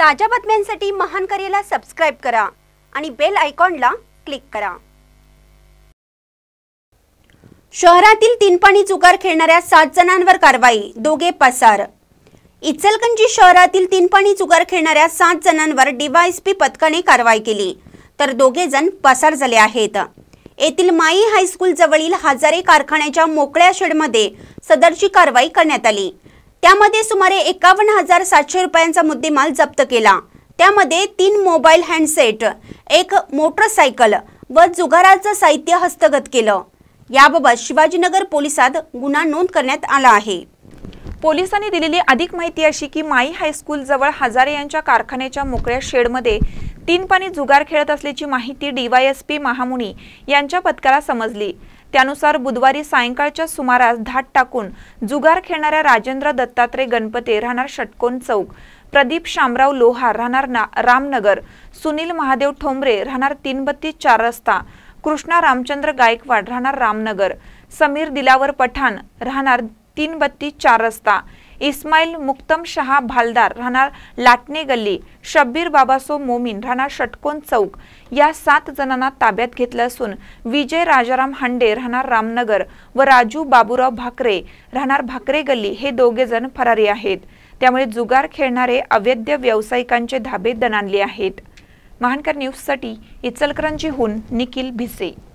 ताज्या बातम्यांसाठी महान करेला सबस्क्राईब करा आणि बेल आयकॉनला क्लिक करा शहरातील तीन पाणी जुगार खेळणाऱ्या सात जणांवर कारवाई दोघे पसार इचलकंजी शहरातील तीन पाणी जुगार खेळणाऱ्या सात जणांवर डीवायएसपी पथकाने कारवाई केली तर दोघे जण पसार झाले आहेत येथील माई हायस्कूल जवळील हजारे कारखान्याच्या मोकळ्या शेडमध्ये सदरची कारवाई करण्यात आली त्यामध्ये सुमारे एकावन्न हजार सातशे रुपयांचा मुद्देमाल जप्त केला त्यामध्ये तीन मोबाईल हँडसेट एक मोटरसायकल व जुगाराचं साहित्य हस्तगत केलं याबाबत शिवाजीनगर पोलिसात गुन्हा नोंद करण्यात आला आहे पोलिसांनी दिलेली अधिक माहिती अशी की माई हायस्कूल जवळ हजारे यांच्या कारखान्याच्या मोकळ्या शेडमध्ये तीन पाणी जुगार खेळत असल्याची माहिती डीवायएसपी महामुनी यांच्या पथकाला समजली त्यानुसार बुधवारी सायंकाळच्या सुमारास धाट टाकून जुगार खेळणाऱ्या राजेंद्र दत्तात्रय गणपते राहणार षटकोन चौक प्रदीप शामराव लोहार राहणार रामनगर सुनील महादेव ठोंबरे राहणार तीन बत्तीस चार रस्ता कृष्णा रामचंद्र गायकवाड राहणार रामनगर समीर दिलावर पठाण राहणार तीन बत्तीस चार रस्ता इस्माईल मुक्तम शहा भालदार राहणार लाटणे गल्ली शब्बीर बाबासो मोमीन राहणार षटकोन चौक या सात जणांना ताब्यात घेतलं असून विजय राजाराम हांडे राहणार रामनगर व राजू बाबूराव भाकरे राहणार भाकरे गल्ली हे दोघे जण फरारी आहेत त्यामुळे जुगार खेळणारे अवैध व्यावसायिकांचे धाबे दणानले आहेत महानकर न्यूजसाठी इचलकरंजीहून निखिल भिसे